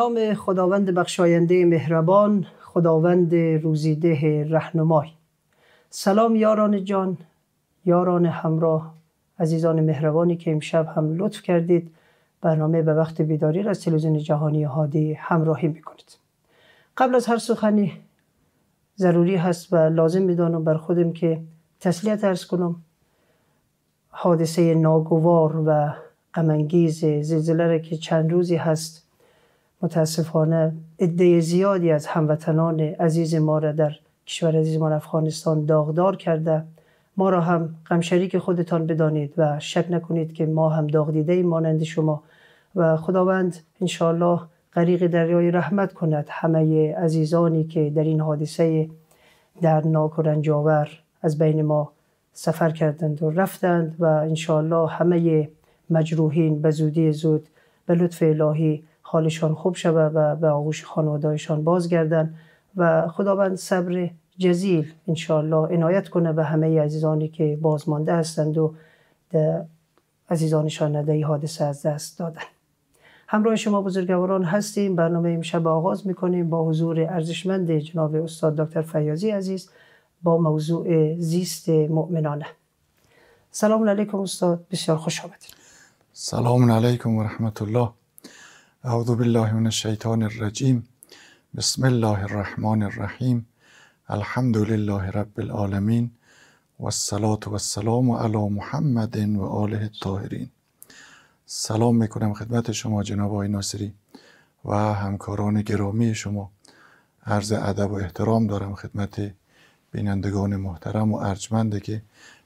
نام خداوند بخشاینده مهربان خداوند روزیده رهنمای سلام یاران جان یاران همراه عزیزان مهربانی که امشب هم لطف کردید برنامه به وقت بیداری را از تلویزیون جهانی هادی همراهی میکنید قبل از هر سخنی ضروری هست و لازم میدانم بر خودم که تسلیت ارز کنم حادثه ناگوار و غمانگیز زلزله را که چند روزی هست متاسفانه عده زیادی از هموطنان عزیز ما را در کشور ما افغانستان داغدار کرده ما را هم غمشریک خودتان بدانید و شک نکنید که ما هم داغ دیده مانند شما و خداوند انشاءالله غریق دریای رحمت کند همه عزیزانی که در این حادثه در و رنجاور از بین ما سفر کردند و رفتند و انشاءالله همه مجروحین به زودی زود به لطف الهی حالشان خوب شوه و به آغوش خانوادهایشان بازگردن و خداوند صبر جزیل انشاءالله عنایت کنه به همه عزیزانی که بازمانده هستند و عزیزانشان در ای حادثه از دست دادن همراه شما بزرگواران هستیم برنامه امشب آغاز میکنیم با حضور ارزشمند جناب استاد دکتر فیاضی عزیز با موضوع زیست مؤمنانه سلام علیکم استاد بسیار خوش آمدید سلام علیکم و رحمت الله اعوذ بالله من الشیطان الرجیم بسم الله الرحمن الرحیم الحمد لله رب العالمین والصلاة والسلام علی محمد و آله الطاهرین سلام میکنم خدمت شما جناب آقای ناصری و همکاران گرامی شما عرض ادب و احترام دارم خدمت بینندگان محترم و ارجمنده که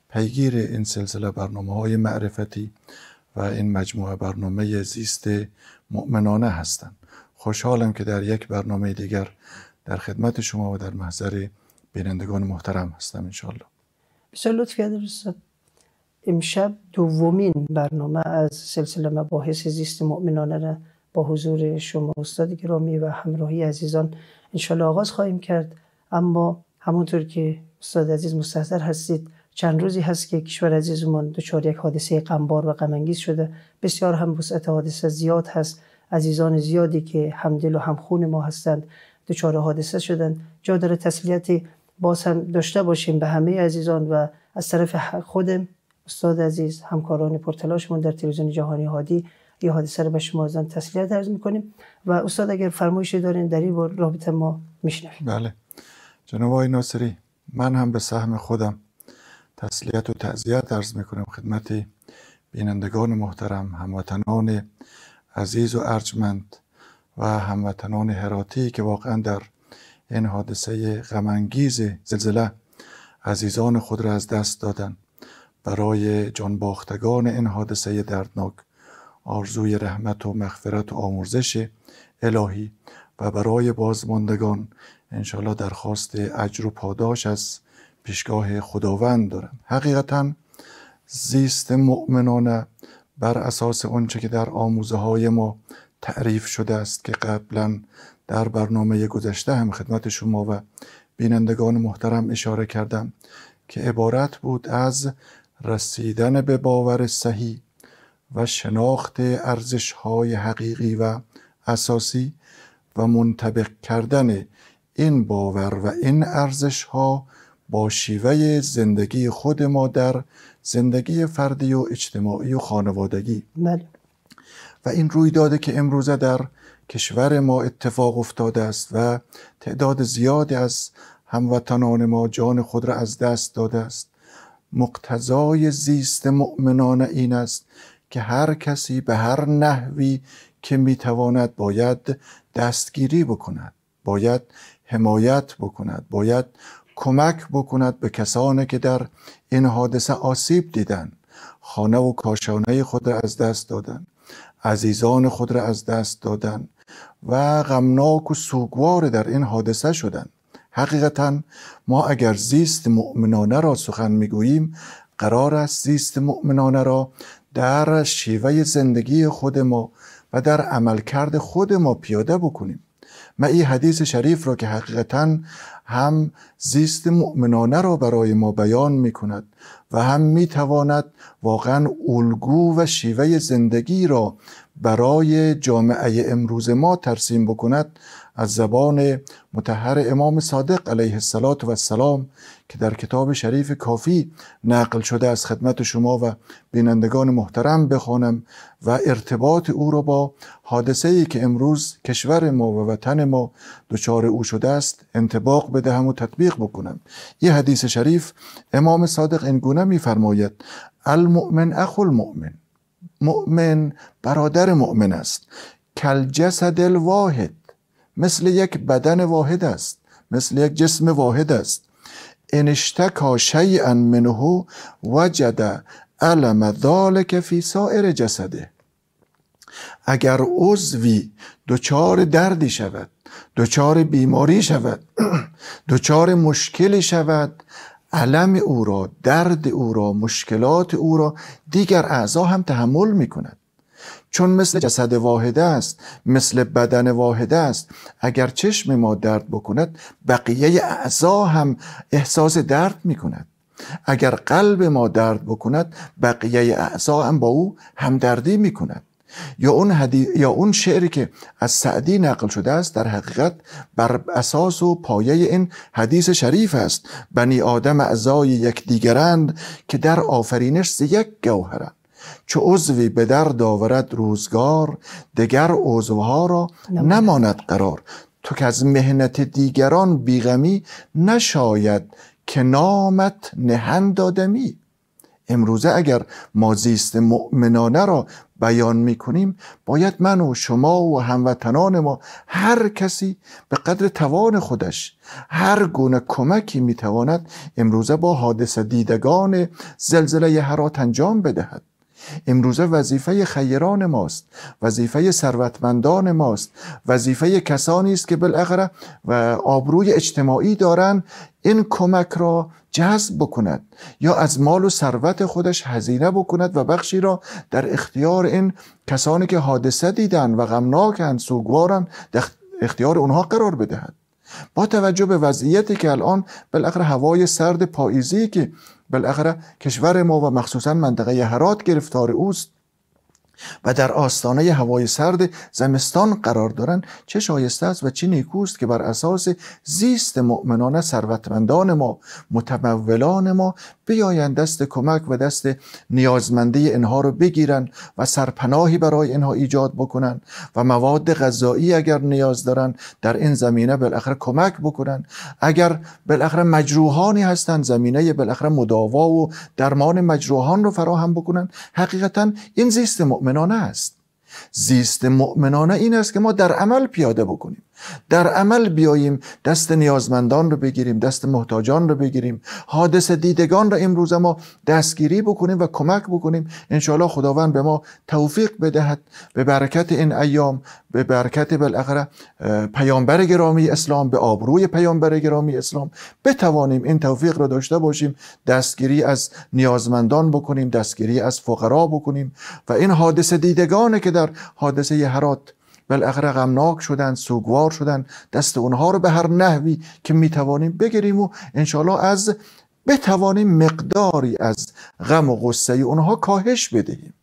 پیگیر این سلسله برنامه های معرفتی و این مجموعه برنامه زیست مؤمنانه هستند خوشحالم که در یک برنامه دیگر در خدمت شما و در محضر بینندگان محترم هستم انشالله بسیار لطف امشب دومین برنامه از سلسله مباحث زیست مؤمنانه را با حضور شما استاد گرامی و همراهی عزیزان انشالله آغاز خواهیم کرد اما همونطور که استاد عزیز مستحضر هستید چند روزی هست که کشور عزیزمون دچار یک حادثه قنبار و قمنگیز شده بسیار هم وسعت حادثه زیاد هست عزیزان زیادی که همدل و همخون ما هستند دچار حادثه شدن جا داره تسلیت باز هم داشته باشیم به همه عزیزان و از طرف خودم استاد عزیز همکاران پرتلاشمون در تلویزیون جهانی هادی یه حادثه رو به شما ازن تسلیت عرض میکنیم و استاد اگر فرمایشی دارین در این رابطه ما میشنویم بله جناب آقای ناصری من هم به سهم خودم تسلیت و تعذیت ارز میکنم خدمت بینندگان محترم هموطنان عزیز و ارجمند و هموطنان هراتی که واقعا در این حادثه غمانگیز زلزله عزیزان خود را از دست دادن برای جانباختگان این حادثه دردناک آرزوی رحمت و مغفرت و آمرزش الهی و برای بازماندگان انشالله درخواست اجر و پاداش از پیشگاه خداوند دارم حقیقتا زیست مؤمنانه بر اساس آنچه که در آموزه های ما تعریف شده است که قبلا در برنامه گذشته هم خدمت شما و بینندگان محترم اشاره کردم که عبارت بود از رسیدن به باور صحیح و شناخت ارزش های حقیقی و اساسی و منطبق کردن این باور و این ارزش ها با شیوه زندگی خود ما در زندگی فردی و اجتماعی و خانوادگی بله. و این روی داده که امروزه در کشور ما اتفاق افتاده است و تعداد زیادی از هموطنان ما جان خود را از دست داده است مقتضای زیست مؤمنان این است که هر کسی به هر نحوی که میتواند باید دستگیری بکند باید حمایت بکند باید کمک بکند به کسانی که در این حادثه آسیب دیدن خانه و کاشانه خود را از دست دادن عزیزان خود را از دست دادن و غمناک و سوگوار در این حادثه شدند حقیقتا ما اگر زیست مؤمنانه را سخن میگوییم قرار است زیست مؤمنانه را در شیوه زندگی خود ما و در عملکرد خود ما پیاده بکنیم من این حدیث شریف را که حقیقتا هم زیست مؤمنانه را برای ما بیان می کند و هم می تواند واقعا الگو و شیوه زندگی را برای جامعه امروز ما ترسیم بکند از زبان متحر امام صادق علیه السلام که در کتاب شریف کافی نقل شده از خدمت شما و بینندگان محترم بخوانم و ارتباط او را با حادثه ای که امروز کشور ما و وطن ما دچار او شده است انتباق بدهم و تطبیق بکنم یه حدیث شریف امام صادق اینگونه میفرماید المؤمن اخو المؤمن مؤمن برادر مؤمن است کل جسد الواحد مثل یک بدن واحد است مثل یک جسم واحد است انشتکا شیئا منه وجد علم ذالک فی سایر جسده اگر عضوی دچار دردی شود دچار بیماری شود دچار مشکلی شود علم او را درد او را مشکلات او را دیگر اعضا هم تحمل می کند چون مثل جسد واحده است مثل بدن واحده است اگر چشم ما درد بکند بقیه اعضا هم احساس درد می کند اگر قلب ما درد بکند بقیه اعضا هم با او همدردی می کند یا اون, یا اون شعری که از سعدی نقل شده است در حقیقت بر اساس و پایه این حدیث شریف است بنی آدم اعضای دیگرند که در آفرینش یک گوهرند چو عضوی به درد آورد روزگار دگر عضوها را نماند قرار تو که از مهنت دیگران بیغمی نشاید که نامت نهند دادمی امروزه اگر ما زیست مؤمنانه را بیان می کنیم باید من و شما و هموطنان ما هر کسی به قدر توان خودش هر گونه کمکی می تواند امروزه با حادث دیدگان زلزله هرات انجام بدهد امروزه وظیفه خیران ماست وظیفه ثروتمندان ماست وظیفه کسانی است که بالاخره و آبروی اجتماعی دارند این کمک را جذب بکند یا از مال و ثروت خودش هزینه بکند و بخشی را در اختیار این کسانی که حادثه دیدن و غمناکند سوگوارند در اختیار اونها قرار بدهد با توجه به وضعیتی که الان بالاخره هوای سرد پاییزی که بالاخره کشور ما و مخصوصا منطقه هرات گرفتار اوست و در آستانه هوای سرد زمستان قرار دارند چه شایسته است و چه نیکوست که بر اساس زیست مؤمنان ثروتمندان ما متمولان ما بیاین دست کمک و دست نیازمنده اینها رو بگیرن و سرپناهی برای اینها ایجاد بکنن و مواد غذایی اگر نیاز دارن در این زمینه بالاخره کمک بکنن اگر بالاخره مجروحانی هستن زمینه بالاخره مداوا و درمان مجروحان رو فراهم بکنن حقیقتا این زیست مؤمنانه است زیست مؤمنانه این است که ما در عمل پیاده بکنیم در عمل بیاییم دست نیازمندان رو بگیریم دست محتاجان رو بگیریم حادث دیدگان رو امروز ما دستگیری بکنیم و کمک بکنیم انشاءالله خداوند به ما توفیق بدهد به برکت این ایام به برکت بالاخره پیامبر گرامی اسلام به آبروی پیامبر گرامی اسلام بتوانیم این توفیق را داشته باشیم دستگیری از نیازمندان بکنیم دستگیری از فقرا بکنیم و این حادث دیدگانه که در حادثه هرات بالاخره غمناک شدن سوگوار شدن دست اونها رو به هر نحوی که میتوانیم بگیریم و انشالله از بتوانیم مقداری از غم و غصه اونها کاهش بدهیم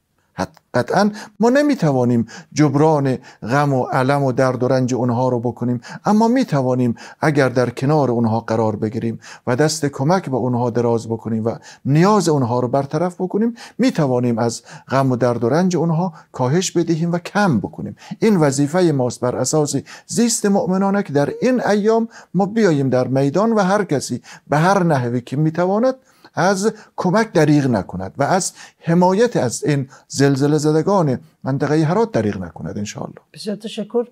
قطعا ما نمیتوانیم جبران غم و علم و درد و رنج اونها رو بکنیم اما میتوانیم اگر در کنار اونها قرار بگیریم و دست کمک به اونها دراز بکنیم و نیاز اونها رو برطرف بکنیم میتوانیم از غم و درد و رنج اونها کاهش بدهیم و کم بکنیم این وظیفه ماست بر اساس زیست مؤمنانه که در این ایام ما بیاییم در میدان و هر کسی به هر نحوی که میتواند از کمک دریغ نکند و از حمایت از این زلزله زدگان منطقه هرات دریغ نکند انشاءالله بسیار تشکر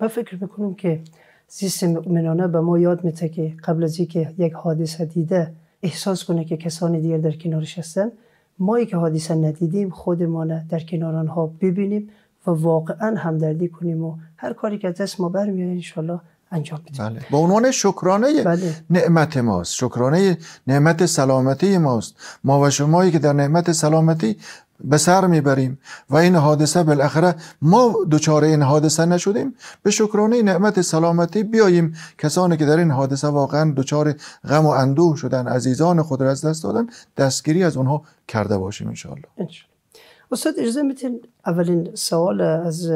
ما فکر میکنم که زیست مؤمنانه به ما یاد میده که قبل از اینکه یک حادثه دیده احساس کنه که کسانی دیگر در کنارش هستن ما که حادثه ندیدیم خودمان در کنار آنها ببینیم و واقعا همدردی کنیم و هر کاری که دست ما برمیاد انشالله انجام بدیم بله. به عنوان شکرانه بله. نعمت ماست شکرانه نعمت سلامتی ماست ما و شمایی که در نعمت سلامتی به سر میبریم و این حادثه بالاخره ما دچار این حادثه نشدیم به شکرانه نعمت سلامتی بیاییم کسانی که در این حادثه واقعا دچار غم و اندوه شدن عزیزان خود را از دست دادن دستگیری از اونها کرده باشیم انشاءالله استاد اجازه میتین اولین سوال از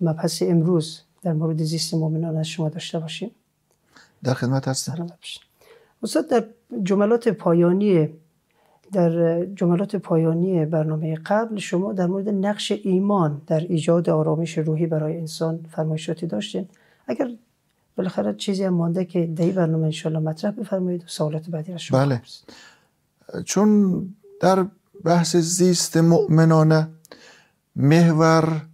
مبحث امروز در مورد زیست مؤمنان از شما داشته باشیم در خدمت هستم استاد در جملات پایانی در جملات پایانی برنامه قبل شما در مورد نقش ایمان در ایجاد آرامش روحی برای انسان فرمایشاتی داشتین اگر بالاخره چیزی هم مانده که در این برنامه انشالله مطرح بفرمایید و سوالات بعدی را شما بله چون در بحث زیست مؤمنانه محور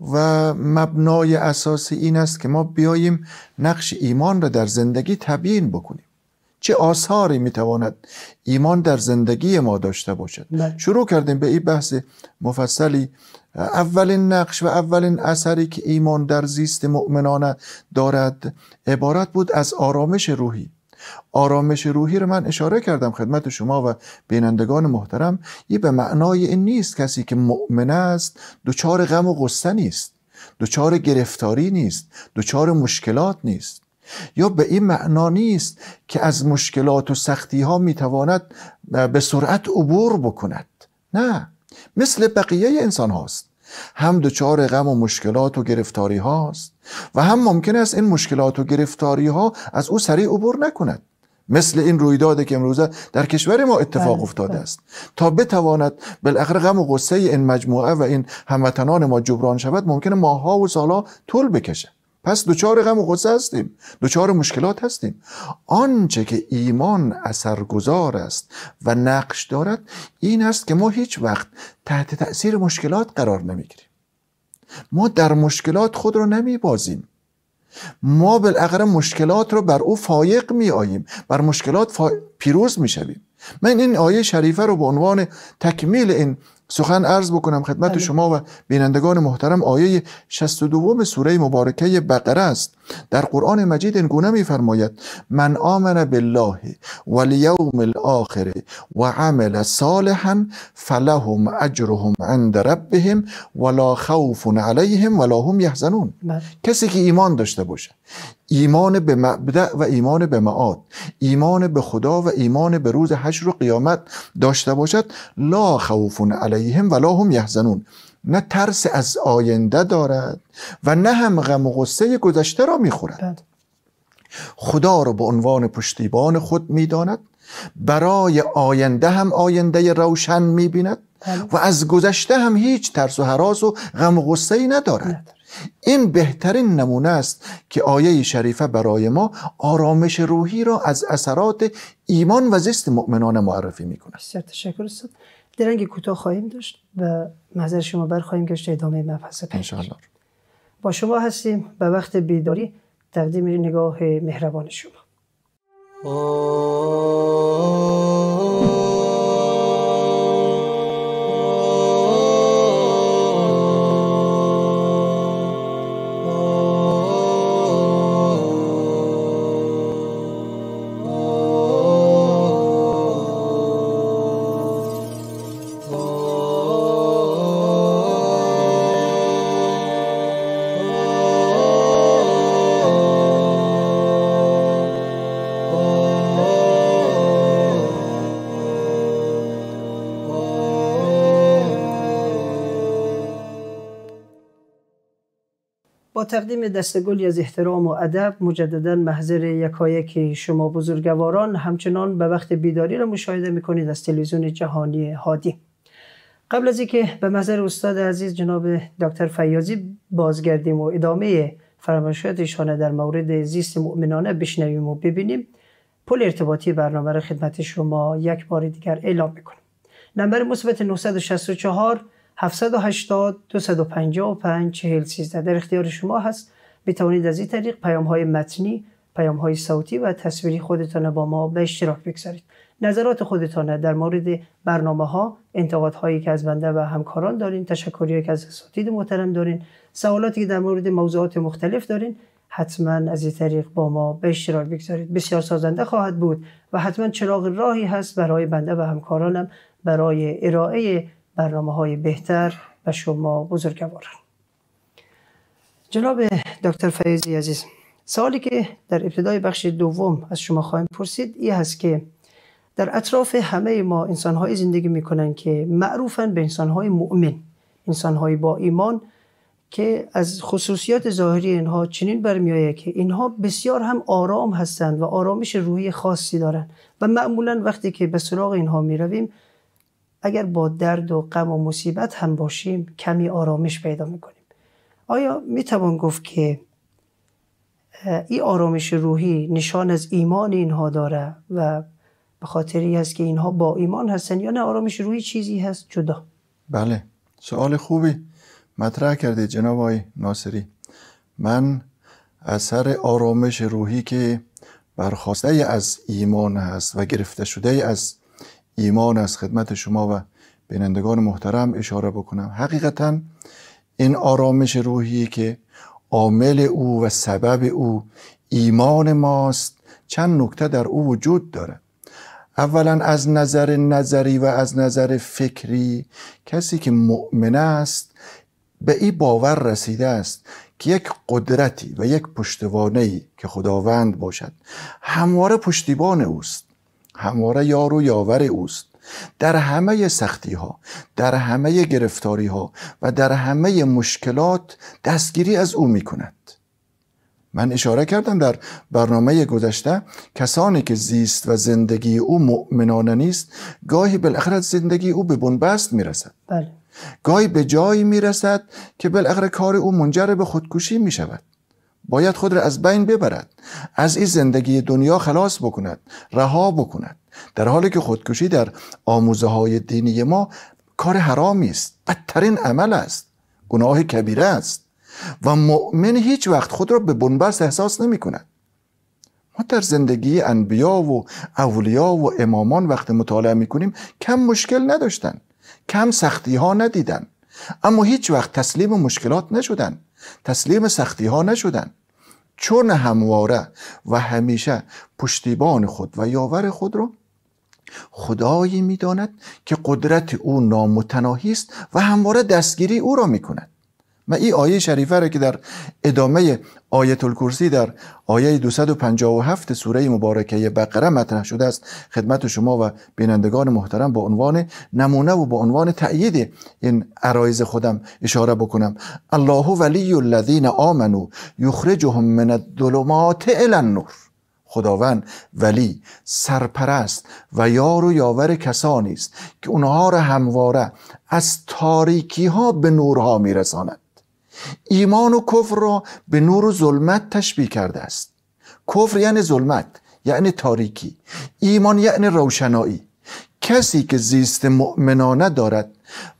و مبنای اساسی این است که ما بیاییم نقش ایمان را در زندگی تبیین بکنیم چه آثاری میتواند ایمان در زندگی ما داشته باشد نه. بله. شروع کردیم به این بحث مفصلی اولین نقش و اولین اثری که ایمان در زیست مؤمنانه دارد عبارت بود از آرامش روحی آرامش روحی رو من اشاره کردم خدمت شما و بینندگان محترم یه به معنای این نیست کسی که مؤمن است دچار غم و غصه نیست دچار گرفتاری نیست دچار مشکلات نیست یا به این معنا نیست که از مشکلات و سختی ها میتواند به سرعت عبور بکند نه مثل بقیه انسان هاست هم دچار غم و مشکلات و گرفتاری هاست و هم ممکن است این مشکلات و گرفتاری ها از او سریع عبور نکند مثل این رویداده که امروزه در کشور ما اتفاق بله، افتاده بله. است تا بتواند بالاخره غم و غصه این مجموعه و این هموطنان ما جبران شود ممکن ماها و سالا طول بکشه پس دچار غم و غصه هستیم دوچار مشکلات هستیم آنچه که ایمان اثرگذار است و نقش دارد این است که ما هیچ وقت تحت تاثیر مشکلات قرار نمیگیریم ما در مشکلات خود را نمی بازیم ما بالاخره مشکلات رو بر او فایق می آییم بر مشکلات پیروز می شویم من این آیه شریفه رو به عنوان تکمیل این سخن عرض بکنم خدمت بله. شما و بینندگان محترم آیه 62 سوره مبارکه بقره است در قرآن مجید این گونه میفرماید من آمن بالله و الیوم الاخر و عمل صالحا فلهم اجرهم عند ربهم ولا خوف علیهم ولا هم یحزنون بله. کسی که ایمان داشته باشه ایمان به مبدع و ایمان به معاد ایمان به خدا و ایمان به روز حشر و قیامت داشته باشد لا خوف علیهم ولا هم یحزنون نه ترس از آینده دارد و نه هم غم و غصه گذشته را میخورد بله. خدا را به عنوان پشتیبان خود میداند برای آینده هم آینده روشن میبیند بله. و از گذشته هم هیچ ترس و حراس و غم و غصه ندارد بله. این بهترین نمونه است که آیه شریفه برای ما آرامش روحی را از اثرات ایمان و زیست مؤمنان معرفی میکنه بسیار تشکر استاد درنگ کوتاه خواهیم داشت و نظر شما بر خواهیم گشت ادامه مبحث انشاءالله با شما هستیم به وقت بیداری تقدیم نگاه مهربان شما با تقدیم دستگلی از احترام و ادب مجددا محضر یکایک شما بزرگواران همچنان به وقت بیداری را مشاهده میکنید از تلویزیون جهانی هادی قبل از اینکه به محضر استاد عزیز جناب دکتر فیاضی بازگردیم و ادامه فرمایشات ایشان در مورد زیست مؤمنانه بشنویم و ببینیم پل ارتباطی برنامه خدمت شما یک بار دیگر اعلام میکنم نمبر مثبت 964 780 255 413 در اختیار شما هست می توانید از این طریق پیام های متنی پیام های صوتی و تصویری خودتان با ما به اشتراک بگذارید نظرات خودتان در مورد برنامه ها انتقاد هایی که از بنده و همکاران دارین تشکری که از اساتید محترم دارین سوالاتی که در مورد موضوعات مختلف دارین حتما از این طریق با ما به اشتراک بگذارید بسیار سازنده خواهد بود و حتما چراغ راهی هست برای بنده و همکارانم برای ارائه برنامه های بهتر به شما بزرگواران جناب دکتر فیضی عزیز سوالی که در ابتدای بخش دوم از شما خواهیم پرسید این هست که در اطراف همه ما های زندگی کنن که معروفن به های مؤمن های با ایمان که از خصوصیات ظاهری اینها چنین برمیآید که اینها بسیار هم آرام هستند و آرامش روحی خاصی دارند و معمولا وقتی که به سراغ اینها می رویم اگر با درد و غم و مصیبت هم باشیم کمی آرامش پیدا میکنیم آیا میتوان گفت که این آرامش روحی نشان از ایمان اینها داره و به خاطری است که اینها با ایمان هستن یا نه آرامش روحی چیزی هست جدا بله سوال خوبی مطرح کردید جناب آقای ناصری من اثر آرامش روحی که برخواسته از ایمان هست و گرفته شده از ایمان از خدمت شما و بینندگان محترم اشاره بکنم حقیقتا این آرامش روحی که عامل او و سبب او ایمان ماست چند نکته در او وجود داره اولا از نظر نظری و از نظر فکری کسی که مؤمن است به این باور رسیده است که یک قدرتی و یک پشتوانه که خداوند باشد همواره پشتیبان اوست همواره یار و یاور اوست در همه سختی ها در همه گرفتاری ها و در همه مشکلات دستگیری از او می کند من اشاره کردم در برنامه گذشته کسانی که زیست و زندگی او مؤمنانه نیست گاهی بالاخره زندگی او به بنبست میرسد بله. گاهی به جایی رسد که بالاخره کار او منجر به خودکشی می شود باید خود را از بین ببرد از این زندگی دنیا خلاص بکند رها بکند در حالی که خودکشی در آموزه های دینی ما کار حرامی است بدترین عمل است گناه کبیره است و مؤمن هیچ وقت خود را به بنبست احساس نمی کند ما در زندگی انبیا و اولیا و امامان وقت مطالعه می کنیم کم مشکل نداشتند کم سختی ها ندیدند اما هیچ وقت تسلیم مشکلات نشدند تسلیم سختی ها نشدن چون همواره و همیشه پشتیبان خود و یاور خود را خدایی میداند که قدرت او نامتناهی است و همواره دستگیری او را می و این آیه شریفه را که در ادامه آیت الکرسی در آیه 257 سوره مبارکه بقره مطرح شده است خدمت شما و بینندگان محترم با عنوان نمونه و با عنوان تأیید این عرایز خودم اشاره بکنم الله ولی الذین آمنو یخرجهم من الظلمات الی النور خداوند ولی سرپرست و یار و یاور کسانی است که اونها را همواره از تاریکی ها به نورها میرساند ایمان و کفر را به نور و ظلمت تشبیه کرده است کفر یعنی ظلمت یعنی تاریکی ایمان یعنی روشنایی کسی که زیست مؤمنانه دارد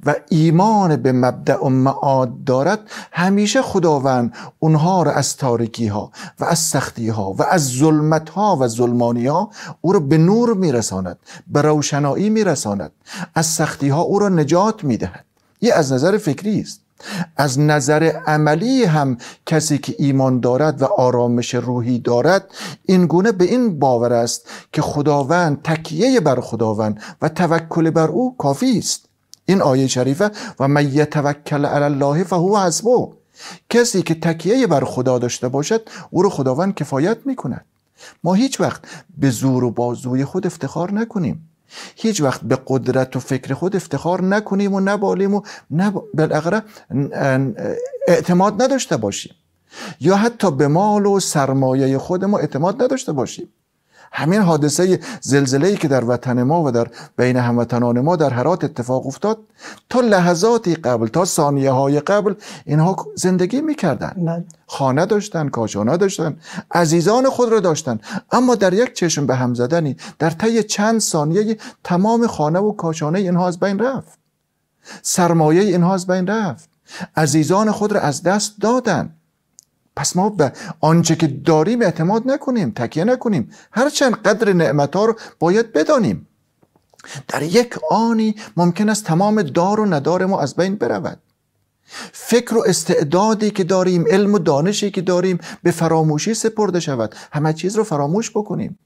و ایمان به مبدع و معاد دارد همیشه خداوند اونها را از تاریکی ها و از سختی ها و از ظلمت ها و ظلمانی ها او را به نور میرساند به روشنایی میرساند از سختی ها او را نجات میدهد یه از نظر فکری است از نظر عملی هم کسی که ایمان دارد و آرامش روحی دارد این گونه به این باور است که خداوند تکیه بر خداوند و توکل بر او کافی است این آیه شریفه و من یتوکل علی الله فهو حسبه کسی که تکیه بر خدا داشته باشد او رو خداوند کفایت میکند ما هیچ وقت به زور و بازوی خود افتخار نکنیم هیچ وقت به قدرت و فکر خود افتخار نکنیم و نبالیم و اعتماد نداشته باشیم یا حتی به مال و سرمایه خود ما اعتماد نداشته باشیم همین حادثه ای که در وطن ما و در بین هموطنان ما در هرات اتفاق افتاد تا لحظاتی قبل تا ثانیه های قبل اینها زندگی میکردند، خانه داشتن کاشانه داشتن عزیزان خود را داشتن اما در یک چشم به هم زدنی در طی چند ثانیه تمام خانه و کاشانه اینها از بین رفت سرمایه اینها از بین رفت عزیزان خود را از دست دادند پس ما به آنچه که داریم اعتماد نکنیم تکیه نکنیم هرچند قدر نعمتها رو باید بدانیم در یک آنی ممکن است تمام دار و ندار ما از بین برود فکر و استعدادی که داریم علم و دانشی که داریم به فراموشی سپرده شود همه چیز رو فراموش بکنیم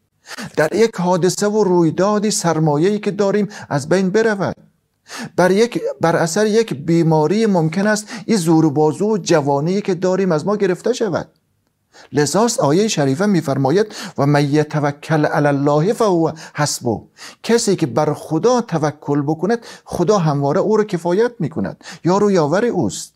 در یک حادثه و رویدادی سرمایه‌ای که داریم از بین برود بر, یک بر اثر یک بیماری ممکن است این زور و بازو و جوانی که داریم از ما گرفته شود لذاست آیه شریفه میفرماید و من یتوکل علی الله فهو حسبه کسی که بر خدا توکل بکند خدا همواره او را کفایت میکند یا رویاور یاور اوست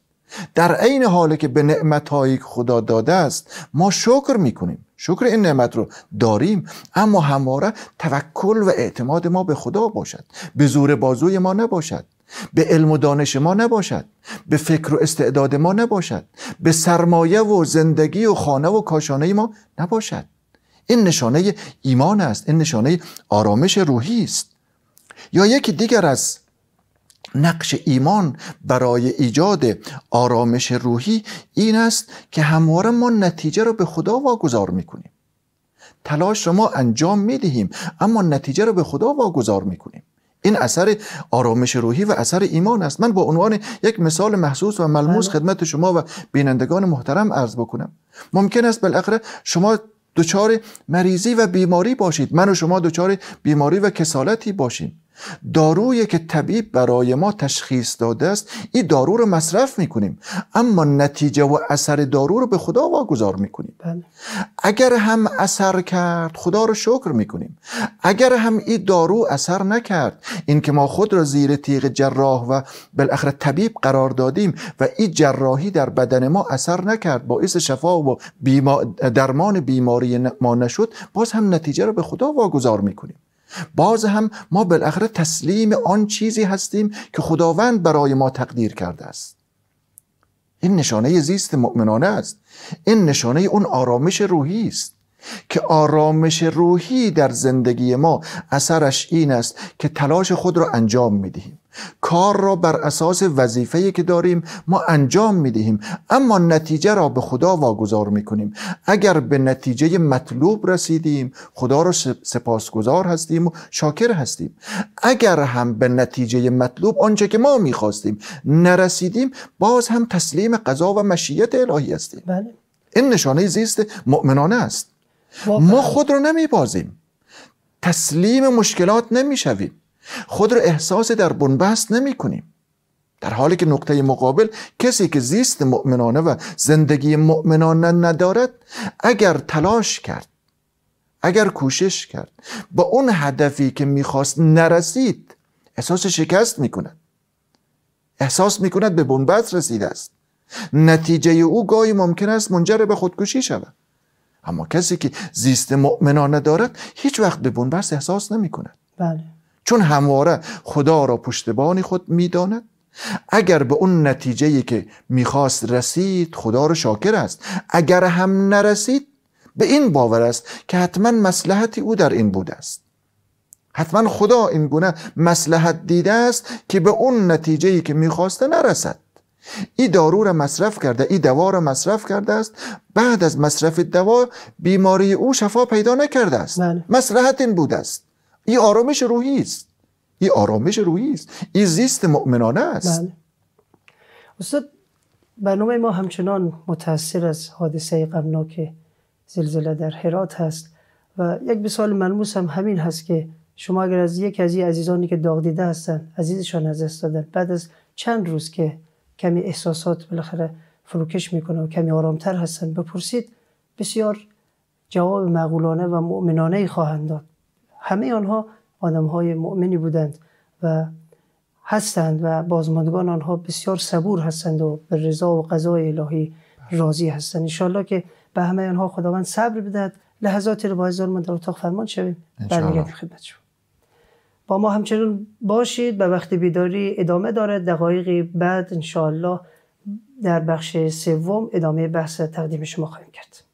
در عین حالی که به نعمتهایی که خدا داده است ما شکر میکنیم شکر این نعمت رو داریم اما همواره توکل و اعتماد ما به خدا باشد به زور بازوی ما نباشد به علم و دانش ما نباشد به فکر و استعداد ما نباشد به سرمایه و زندگی و خانه و کاشانه ما نباشد این نشانه ایمان است این نشانه آرامش روحی است یا یکی دیگر از نقش ایمان برای ایجاد آرامش روحی این است که همواره ما نتیجه را به خدا واگذار میکنیم تلاش شما ما انجام میدهیم اما نتیجه را به خدا واگذار میکنیم این اثر آرامش روحی و اثر ایمان است من با عنوان یک مثال محسوس و ملموس بله. خدمت شما و بینندگان محترم عرض بکنم ممکن است بالاخره شما دچار مریضی و بیماری باشید من و شما دچار بیماری و کسالتی باشیم دارویی که طبیب برای ما تشخیص داده است این دارو رو مصرف میکنیم اما نتیجه و اثر دارو رو به خدا واگذار میکنیم بله. اگر هم اثر کرد خدا رو شکر میکنیم اگر هم این دارو اثر نکرد اینکه ما خود را زیر تیغ جراح و بالاخره طبیب قرار دادیم و این جراحی در بدن ما اثر نکرد باعث شفا و درمان بیماری ما نشد باز هم نتیجه رو به خدا واگذار میکنیم باز هم ما بالاخره تسلیم آن چیزی هستیم که خداوند برای ما تقدیر کرده است این نشانه زیست مؤمنانه است این نشانه اون آرامش روحی است که آرامش روحی در زندگی ما اثرش این است که تلاش خود را انجام میدهیم کار را بر اساس وظیفه که داریم ما انجام می دهیم اما نتیجه را به خدا واگذار می کنیم اگر به نتیجه مطلوب رسیدیم خدا را سپاسگزار هستیم و شاکر هستیم اگر هم به نتیجه مطلوب آنچه که ما می خواستیم نرسیدیم باز هم تسلیم قضا و مشیت الهی هستیم بله. این نشانه زیست مؤمنانه است ما خود را نمی بازیم تسلیم مشکلات نمی شویم خود را احساس در بنبست نمی کنیم در حالی که نقطه مقابل کسی که زیست مؤمنانه و زندگی مؤمنانه ندارد اگر تلاش کرد اگر کوشش کرد با اون هدفی که میخواست نرسید احساس شکست میکند احساس میکند به بنبست رسیده است نتیجه او گاهی ممکن است منجر به خودکشی شود اما کسی که زیست مؤمنانه دارد هیچ وقت به بنبست احساس نمی کند بله چون همواره خدا را پشتبانی خود میداند اگر به اون نتیجه که میخواست رسید خدا را شاکر است اگر هم نرسید به این باور است که حتما مسلحتی او در این بوده است حتما خدا این گونه مسلحت دیده است که به اون نتیجه که میخواسته نرسد ای دارو را مصرف کرده ای دوا را مصرف کرده است بعد از مصرف دوا بیماری او شفا پیدا نکرده است بله. مسلحت این بوده است این آرامش روحی است این آرامش روحی است این زیست مؤمنانه است بله. استاد برنامه ما همچنان متاثر از حادثه غمناک زلزله در هرات هست و یک مثال ملموس هم همین هست که شما اگر از یکی از این عزیزانی که داغ دیده هستن عزیزشان از دست دادن بعد از چند روز که کمی احساسات بالاخره فروکش میکنه و کمی آرامتر هستن بپرسید بسیار جواب معقولانه و مؤمنانه خواهند داد همه آنها آدم های مؤمنی بودند و هستند و بازماندگان آنها بسیار صبور هستند و به رضا و قضای الهی راضی هستند انشاءالله که به همه آنها خداوند صبر بدهد لحظاتی رو با ما در اتاق فرمان شویم برمیگردیم خدمت شما با ما همچنان باشید به وقت بیداری ادامه دارد دقایقی بعد انشاءالله در بخش سوم ادامه بحث تقدیم شما خواهیم کرد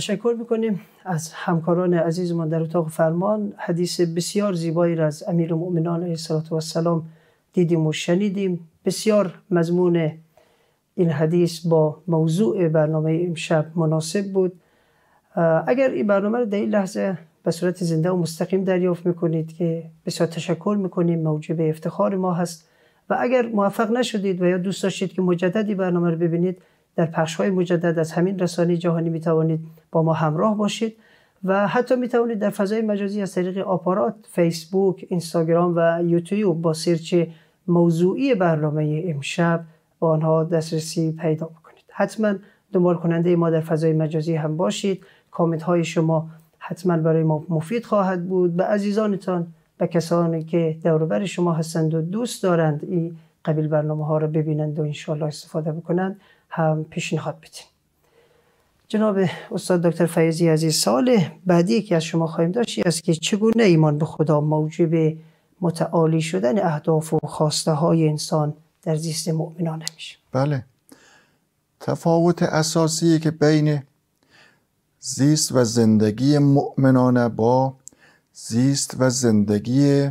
تشکر میکنیم از همکاران عزیز عزیزمان در اتاق فرمان حدیث بسیار زیبایی را از امیر مؤمنان علیه و السلام دیدیم و شنیدیم بسیار مضمون این حدیث با موضوع برنامه امشب مناسب بود اگر این برنامه رو در این لحظه به صورت زنده و مستقیم دریافت میکنید که بسیار تشکر میکنیم موجب افتخار ما هست و اگر موفق نشدید و یا دوست داشتید که مجددی برنامه رو ببینید در پخش های مجدد از همین رسانه جهانی می توانید با ما همراه باشید و حتی می توانید در فضای مجازی از طریق آپارات فیسبوک، اینستاگرام و یوتیوب با سرچ موضوعی برنامه امشب با آنها دسترسی پیدا بکنید حتما دنبال کننده ما در فضای مجازی هم باشید کامنت های شما حتما برای ما مفید خواهد بود به عزیزانتان به کسانی که دوربر شما هستند و دوست دارند این قبیل برنامه ها را ببینند و انشاءالله استفاده بکنند هم پیشنهاد بدین جناب استاد دکتر فیضی عزیز سال بعدی که از شما خواهیم داشت این است که چگونه ایمان به خدا موجب متعالی شدن اهداف و خواسته های انسان در زیست مؤمنانه میشه بله تفاوت اساسی که بین زیست و زندگی مؤمنانه با زیست و زندگی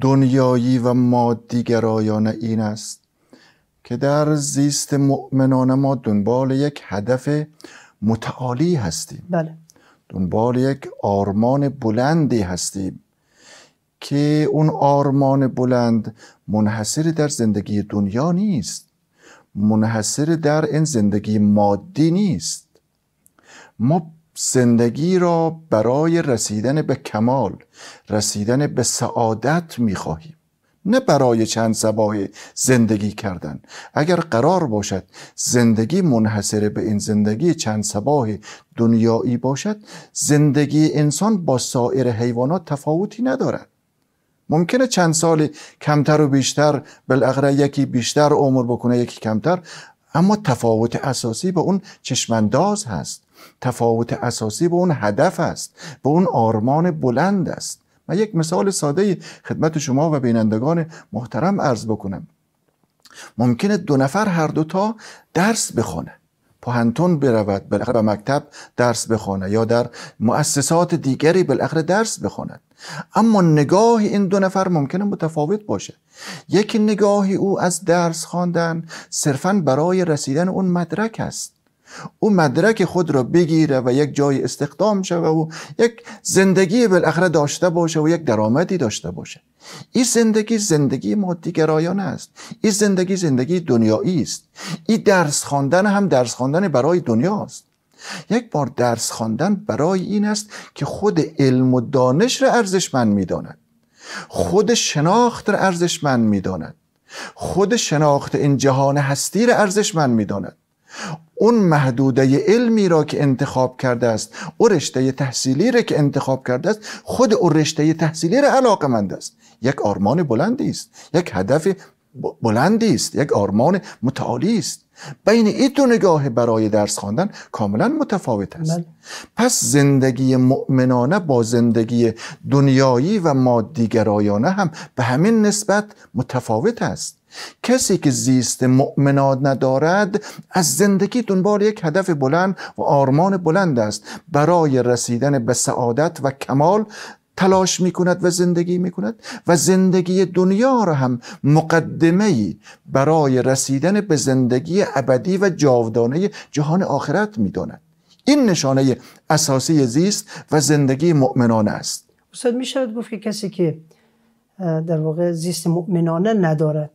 دنیایی و گرایانه این است که در زیست مؤمنانه ما دنبال یک هدف متعالی هستیم بله. دنبال یک آرمان بلندی هستیم که اون آرمان بلند منحصر در زندگی دنیا نیست منحصر در این زندگی مادی نیست ما زندگی را برای رسیدن به کمال رسیدن به سعادت میخواهیم نه برای چند سباه زندگی کردن اگر قرار باشد زندگی منحصر به این زندگی چند سباه دنیایی باشد زندگی انسان با سایر حیوانات تفاوتی ندارد ممکنه چند سال کمتر و بیشتر بالاخره یکی بیشتر عمر بکنه یکی کمتر اما تفاوت اساسی به اون چشمانداز هست تفاوت اساسی به اون هدف است به اون آرمان بلند است من یک مثال ساده خدمت شما و بینندگان محترم عرض بکنم ممکنه دو نفر هر دوتا درس بخونه پوهنتون برود بالاخره به مکتب درس بخونه یا در مؤسسات دیگری بالاخره درس بخواند اما نگاه این دو نفر ممکنه متفاوت باشه یکی نگاهی او از درس خواندن صرفا برای رسیدن اون مدرک است او مدرک خود را بگیره و یک جای استخدام شوه و یک زندگی بالاخره داشته باشه و یک درآمدی داشته باشه این زندگی زندگی مادی گرایانه است این زندگی زندگی دنیایی است این درس خواندن هم درس خواندن برای دنیاست یک بار درس خواندن برای این است که خود علم و دانش را ارزشمند میداند خود شناخت را ارزشمند میداند خود شناخت این جهان هستی را ارزشمند میداند اون محدوده علمی را که انتخاب کرده است او رشته تحصیلی را که انتخاب کرده است خود او رشته تحصیلی را علاقه است یک آرمان بلندی است یک هدف بلندی است یک آرمان متعالی است بین این دو نگاه برای درس خواندن کاملا متفاوت است بله. پس زندگی مؤمنانه با زندگی دنیایی و مادیگرایانه هم به همین نسبت متفاوت است کسی که زیست مؤمنات ندارد از زندگی دنبال یک هدف بلند و آرمان بلند است برای رسیدن به سعادت و کمال تلاش می کند و زندگی می کند و زندگی دنیا را هم مقدمه برای رسیدن به زندگی ابدی و جاودانه جهان آخرت می داند. این نشانه اساسی زیست و زندگی مؤمنانه است استاد می شود گفت که کسی که در واقع زیست مؤمنانه ندارد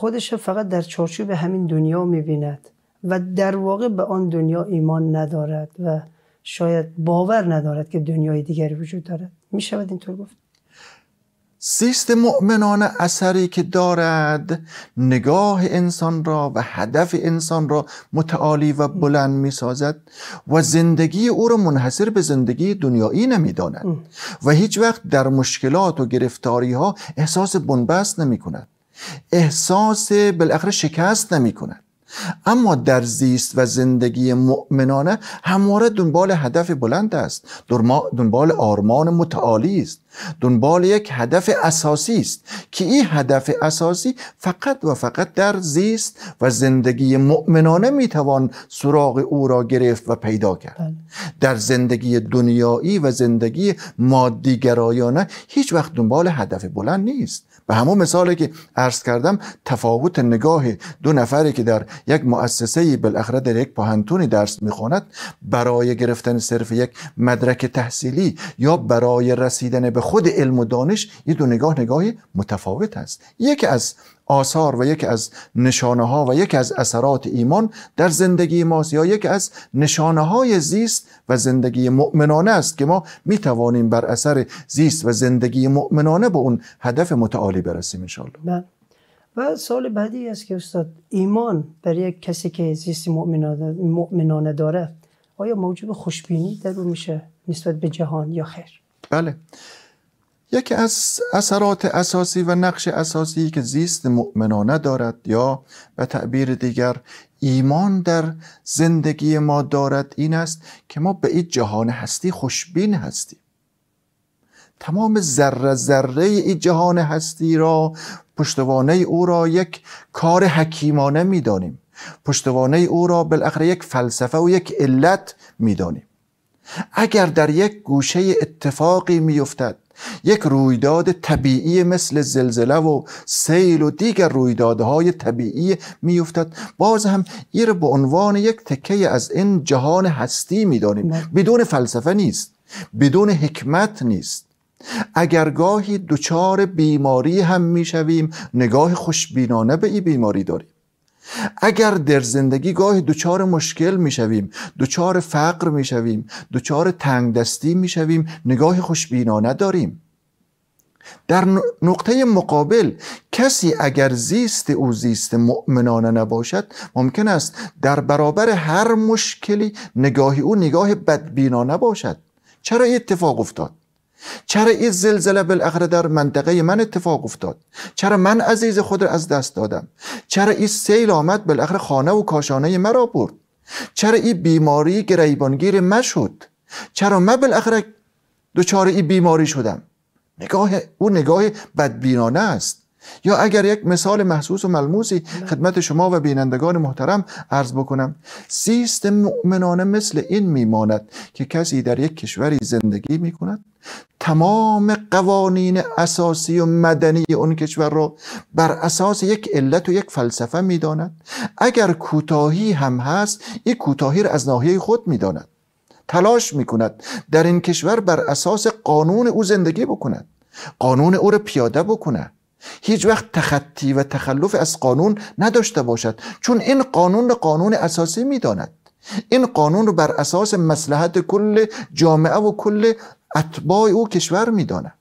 خودش فقط در چارچوب همین دنیا میبیند و در واقع به آن دنیا ایمان ندارد و شاید باور ندارد که دنیای دیگری وجود دارد می شود اینطور گفت سیست مؤمنان اثری که دارد نگاه انسان را و هدف انسان را متعالی و بلند می سازد و زندگی او را منحصر به زندگی دنیایی نمی داند و هیچ وقت در مشکلات و گرفتاری ها احساس بنبست نمی کند احساس بالاخره شکست نمی کند اما در زیست و زندگی مؤمنانه همواره دنبال هدف بلند است دنبال آرمان متعالی است دنبال یک هدف اساسی است که این هدف اساسی فقط و فقط در زیست و زندگی مؤمنانه میتوان سراغ او را گرفت و پیدا کرد بله. در زندگی دنیایی و زندگی مادیگرایانه هیچ وقت دنبال هدف بلند نیست به همون مثالی که عرض کردم تفاوت نگاه دو نفری که در یک مؤسسه بالاخره در یک پهنتونی درس میخواند برای گرفتن صرف یک مدرک تحصیلی یا برای رسیدن به خود علم و دانش یه دو نگاه نگاه متفاوت است یکی از آثار و یکی از نشانه ها و یکی از اثرات ایمان در زندگی ماست یا یکی از نشانه های زیست و زندگی مؤمنانه است که ما می توانیم بر اثر زیست و زندگی مؤمنانه به اون هدف متعالی برسیم انشاءالله بله. و سال بعدی است که استاد ایمان بر یک کسی که زیست مؤمنانه داره آیا موجب خوشبینی در او میشه نسبت به جهان یا خیر بله یکی از اثرات اساسی و نقش اساسی که زیست مؤمنانه دارد یا به تعبیر دیگر ایمان در زندگی ما دارد این است که ما به این جهان هستی خوشبین هستیم تمام ذره ذره این جهان هستی را پشتوانه او را یک کار حکیمانه میدانیم پشتوانه او را بالاخره یک فلسفه و یک علت میدانیم اگر در یک گوشه اتفاقی میافتد یک رویداد طبیعی مثل زلزله و سیل و دیگر رویدادهای طبیعی میفتد باز هم این به عنوان یک تکه از این جهان هستی میدانیم بله. بدون فلسفه نیست بدون حکمت نیست اگر گاهی دچار بیماری هم میشویم نگاه خوشبینانه به این بیماری داریم اگر در زندگی گاهی دچار مشکل میشویم دچار فقر میشویم دچار تنگ دستی میشویم نگاه خوشبینانه داریم در نقطه مقابل کسی اگر زیست او زیست مؤمنانه نباشد ممکن است در برابر هر مشکلی نگاه او نگاه بدبینانه باشد چرا اتفاق افتاد چرا این زلزله بالاخره در منطقه من اتفاق افتاد چرا من عزیز خود را از دست دادم چرا این سیل آمد بالاخره خانه و کاشانه مرا برد چرا این بیماری گریبانگیر من شد چرا من بالاخره دچار این بیماری شدم نگاه او نگاه بدبینانه است یا اگر یک مثال محسوس و ملموسی بله. خدمت شما و بینندگان محترم عرض بکنم سیست مؤمنانه مثل این میماند که کسی در یک کشوری زندگی میکند تمام قوانین اساسی و مدنی اون کشور را بر اساس یک علت و یک فلسفه میداند اگر کوتاهی هم هست این کوتاهی را از ناحیه خود میداند تلاش میکند در این کشور بر اساس قانون او زندگی بکند قانون او را پیاده بکند هیچ وقت تخطی و تخلف از قانون نداشته باشد چون این قانون را قانون اساسی میداند این قانون رو بر اساس مسلحت کل جامعه و کل اتباع او کشور میداند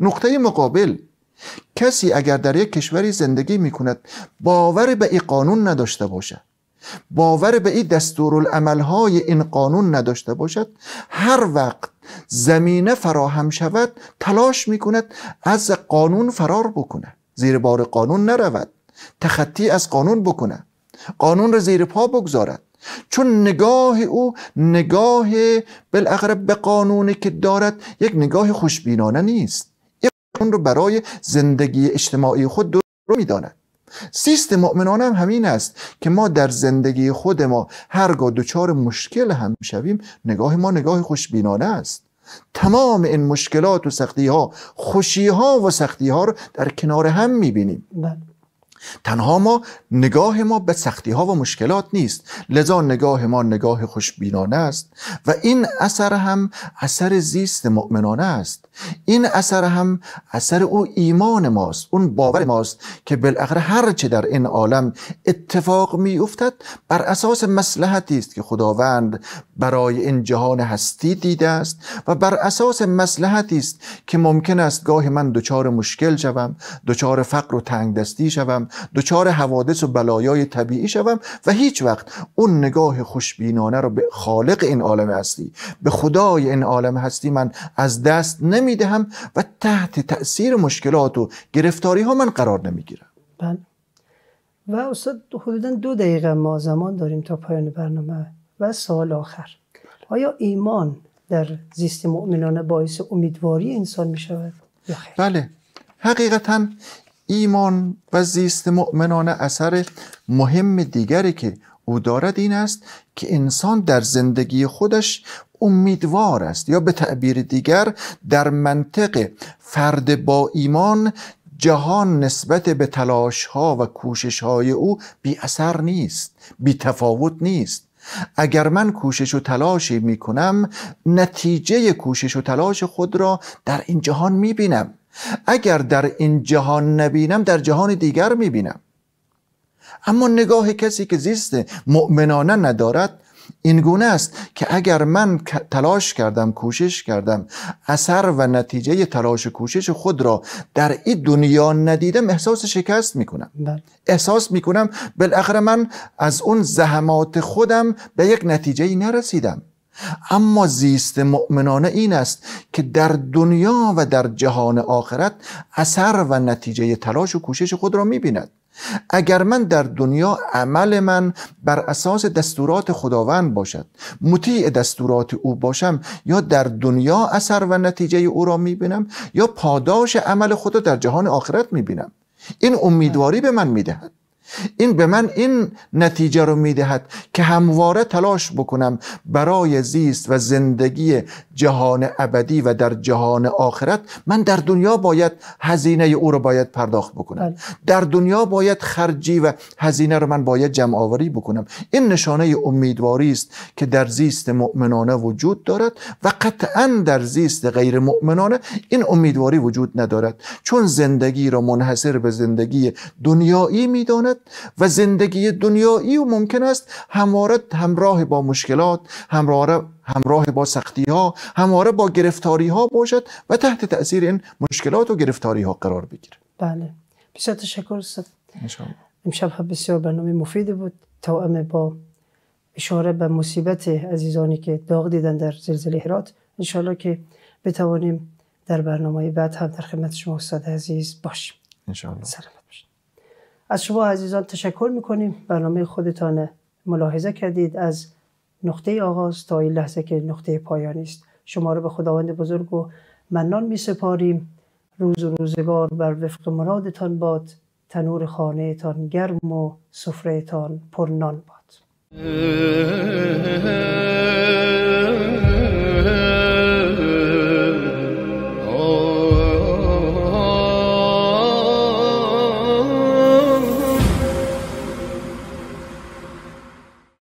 نقطه مقابل کسی اگر در یک کشوری زندگی می کند باور به این قانون نداشته باشد باور به این های این قانون نداشته باشد هر وقت زمینه فراهم شود تلاش می کند از قانون فرار بکنه زیر بار قانون نرود تخطی از قانون بکنه قانون را زیر پا بگذارد چون نگاه او نگاه بالاغرب به قانونی که دارد یک نگاه خوشبینانه نیست این قانون رو برای زندگی اجتماعی خود درست میداند سیست مؤمنانه هم همین است که ما در زندگی خود ما هرگاه دچار مشکل هم شویم نگاه ما نگاه خوشبینانه است تمام این مشکلات و سختی ها خوشی ها و سختی ها رو در کنار هم میبینیم بله. تنها ما نگاه ما به سختی ها و مشکلات نیست لذا نگاه ما نگاه خوشبینانه است و این اثر هم اثر زیست مؤمنانه است این اثر هم اثر او ایمان ماست اون باور ماست که بالاخره هر چه در این عالم اتفاق می افتد بر اساس مسلحتی است که خداوند برای این جهان هستی دیده است و بر اساس مسلحتی است که ممکن است گاه من دچار مشکل شوم دچار فقر و تنگ دستی شوم دچار حوادث و بلایای طبیعی شوم و هیچ وقت اون نگاه خوشبینانه رو به خالق این عالم هستی به خدای این عالم هستی من از دست نمیدهم و تحت تاثیر مشکلات و گرفتاری ها من قرار نمیگیرم بله و استاد حدودا دو دقیقه ما زمان داریم تا پایان برنامه و سال آخر بله. آیا ایمان در زیست مؤمنانه باعث امیدواری انسان می شود؟ بله حقیقتا ایمان و زیست مؤمنان اثر مهم دیگری که او دارد این است که انسان در زندگی خودش امیدوار است یا به تعبیر دیگر در منطق فرد با ایمان جهان نسبت به تلاش ها و کوشش های او بی اثر نیست بی تفاوت نیست اگر من کوشش و تلاشی می کنم نتیجه کوشش و تلاش خود را در این جهان می بینم اگر در این جهان نبینم در جهان دیگر میبینم اما نگاه کسی که زیست مؤمنانه ندارد این گونه است که اگر من تلاش کردم کوشش کردم اثر و نتیجه تلاش و کوشش خود را در این دنیا ندیدم احساس شکست میکنم ده. بله. احساس میکنم بالاخره من از اون زحمات خودم به یک نتیجه نرسیدم اما زیست مؤمنانه این است که در دنیا و در جهان آخرت اثر و نتیجه تلاش و کوشش خود را میبیند اگر من در دنیا عمل من بر اساس دستورات خداوند باشد مطیع دستورات او باشم یا در دنیا اثر و نتیجه او را میبینم یا پاداش عمل خود را در جهان آخرت میبینم این امیدواری به من میدهد این به من این نتیجه رو میدهد که همواره تلاش بکنم برای زیست و زندگی جهان ابدی و در جهان آخرت من در دنیا باید هزینه او رو باید پرداخت بکنم بله. در دنیا باید خرجی و هزینه رو من باید جمع آوری بکنم این نشانه امیدواری است که در زیست مؤمنانه وجود دارد و قطعا در زیست غیر مؤمنانه این امیدواری وجود ندارد چون زندگی را منحصر به زندگی دنیایی میداند و زندگی دنیایی و ممکن است همواره همراه با مشکلات همواره همراه با سختی ها همواره با گرفتاری ها باشد و تحت تاثیر این مشکلات و گرفتاری ها قرار بگیره بله بسیار تشکر استاد امشب بسیار برنامه مفید بود توأم با اشاره به مصیبت عزیزانی که داغ دیدن در زلزله هرات انشالله که بتوانیم در برنامه بعد هم در خدمت شما استاد عزیز باشیم انشاءالله سلامت از شما عزیزان تشکر میکنیم برنامه خودتان ملاحظه کردید از نقطه آغاز تا این لحظه که نقطه پایانی است شما رو به خداوند بزرگ و منان می سپاریم روز و روزگار بر وفق مرادتان باد تنور خانه تان گرم و پر نان باد